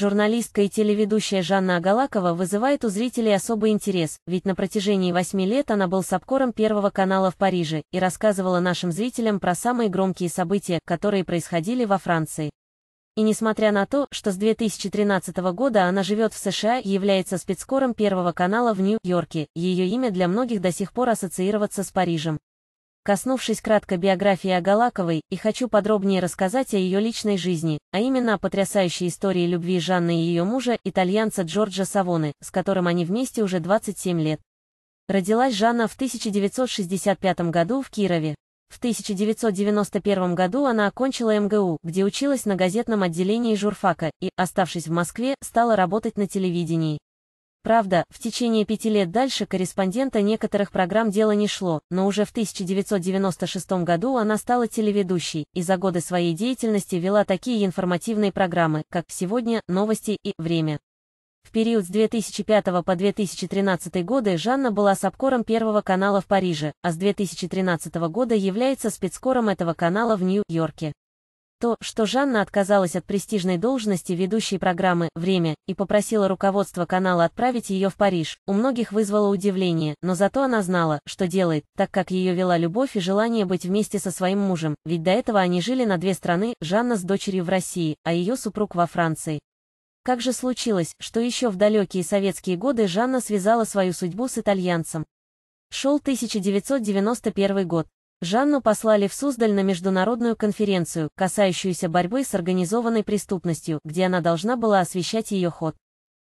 Журналистка и телеведущая Жанна Агалакова вызывает у зрителей особый интерес, ведь на протяжении восьми лет она был сапкором Первого канала в Париже и рассказывала нашим зрителям про самые громкие события, которые происходили во Франции. И несмотря на то, что с 2013 года она живет в США и является спецкором Первого канала в Нью-Йорке, ее имя для многих до сих пор ассоциироваться с Парижем. Коснувшись кратко биографии Агалаковой, и хочу подробнее рассказать о ее личной жизни, а именно о потрясающей истории любви Жанны и ее мужа, итальянца Джорджа Савоны, с которым они вместе уже 27 лет. Родилась Жанна в 1965 году в Кирове. В 1991 году она окончила МГУ, где училась на газетном отделении журфака, и, оставшись в Москве, стала работать на телевидении. Правда, в течение пяти лет дальше корреспондента некоторых программ дело не шло, но уже в 1996 году она стала телеведущей, и за годы своей деятельности вела такие информативные программы, как «Сегодня», «Новости» и «Время». В период с 2005 по 2013 годы Жанна была сапкором Первого канала в Париже, а с 2013 года является спецкором этого канала в Нью-Йорке то, что Жанна отказалась от престижной должности ведущей программы «Время» и попросила руководство канала отправить ее в Париж, у многих вызвало удивление, но зато она знала, что делает, так как ее вела любовь и желание быть вместе со своим мужем, ведь до этого они жили на две страны, Жанна с дочерью в России, а ее супруг во Франции. Как же случилось, что еще в далекие советские годы Жанна связала свою судьбу с итальянцем? Шел 1991 год, Жанну послали в Суздаль на международную конференцию, касающуюся борьбы с организованной преступностью, где она должна была освещать ее ход.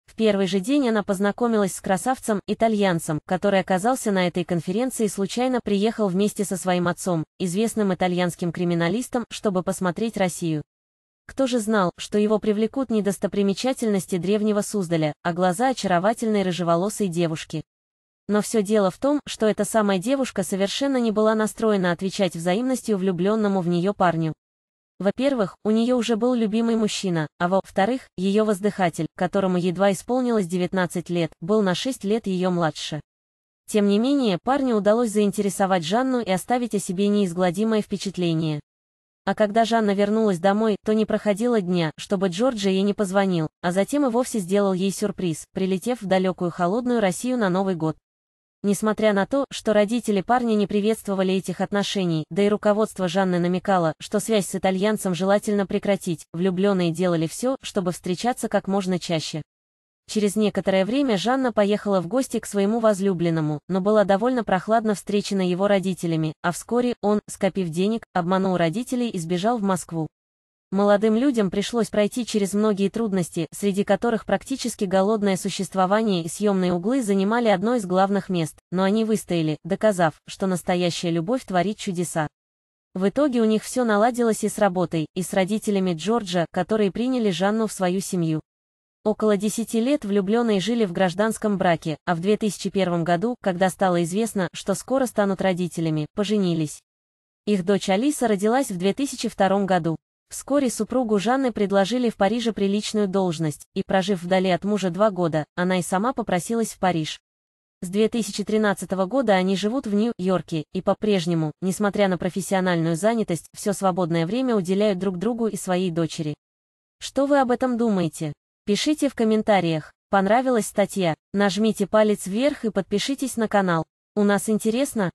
В первый же день она познакомилась с красавцем, итальянцем, который оказался на этой конференции и случайно приехал вместе со своим отцом, известным итальянским криминалистом, чтобы посмотреть Россию. Кто же знал, что его привлекут недостопримечательности древнего Суздаля, а глаза очаровательной рыжеволосой девушки? Но все дело в том, что эта самая девушка совершенно не была настроена отвечать взаимностью влюбленному в нее парню. Во-первых, у нее уже был любимый мужчина, а во-вторых, ее воздыхатель, которому едва исполнилось 19 лет, был на 6 лет ее младше. Тем не менее, парню удалось заинтересовать Жанну и оставить о себе неизгладимое впечатление. А когда Жанна вернулась домой, то не проходило дня, чтобы Джорджи ей не позвонил, а затем и вовсе сделал ей сюрприз, прилетев в далекую холодную Россию на Новый год. Несмотря на то, что родители парня не приветствовали этих отношений, да и руководство Жанны намекало, что связь с итальянцем желательно прекратить, влюбленные делали все, чтобы встречаться как можно чаще. Через некоторое время Жанна поехала в гости к своему возлюбленному, но была довольно прохладно встречена его родителями, а вскоре он, скопив денег, обманул родителей и сбежал в Москву. Молодым людям пришлось пройти через многие трудности, среди которых практически голодное существование и съемные углы занимали одно из главных мест, но они выстояли, доказав, что настоящая любовь творит чудеса. В итоге у них все наладилось и с работой, и с родителями Джорджа, которые приняли Жанну в свою семью. Около 10 лет влюбленные жили в гражданском браке, а в 2001 году, когда стало известно, что скоро станут родителями, поженились. Их дочь Алиса родилась в 2002 году. Вскоре супругу Жанны предложили в Париже приличную должность, и прожив вдали от мужа два года, она и сама попросилась в Париж. С 2013 года они живут в Нью-Йорке, и по-прежнему, несмотря на профессиональную занятость, все свободное время уделяют друг другу и своей дочери. Что вы об этом думаете? Пишите в комментариях. Понравилась статья? Нажмите палец вверх и подпишитесь на канал. У нас интересно,